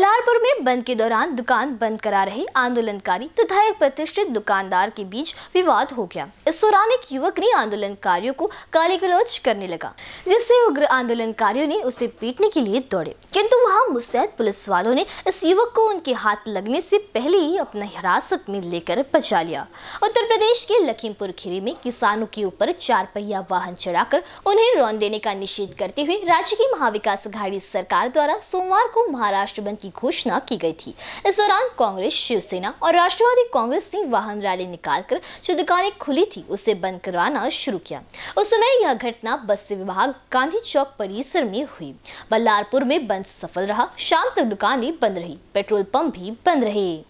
बल्लारपुर में बंद के दौरान दुकान बंद करा रहे आंदोलनकारी तथा एक प्रतिष्ठित दुकानदार के बीच विवाद हो गया इस दौरान एक युवक ने आंदोलनकारियों को काली गलौज करने लगा जिससे उग्र आंदोलनकारियों ने उसे पीटने के लिए दौड़े किंतु वहां मुस्तैद पुलिस वालों ने इस युवक को उनके हाथ लगने से पहले ही अपना हिरासत में लेकर बचा लिया उत्तर प्रदेश के लखीमपुर खीरी में किसानों के ऊपर चार पहिया वाहन चढ़ाकर उन्हें रौन देने का निषेध करते हुए राज्य की महाविकास आघाड़ी सरकार द्वारा सोमवार को महाराष्ट्र बंद की की घोषणा की गई थी इस दौरान कांग्रेस शिवसेना और राष्ट्रवादी कांग्रेस ने वाहन रैली निकालकर जो दुकानें खुली थी उसे बंद करवाना शुरू किया उस समय यह घटना बस विभाग गांधी चौक परिसर में हुई बल्लारपुर में बंद सफल रहा शाम तक दुकानें बंद रही पेट्रोल पंप भी बंद रहे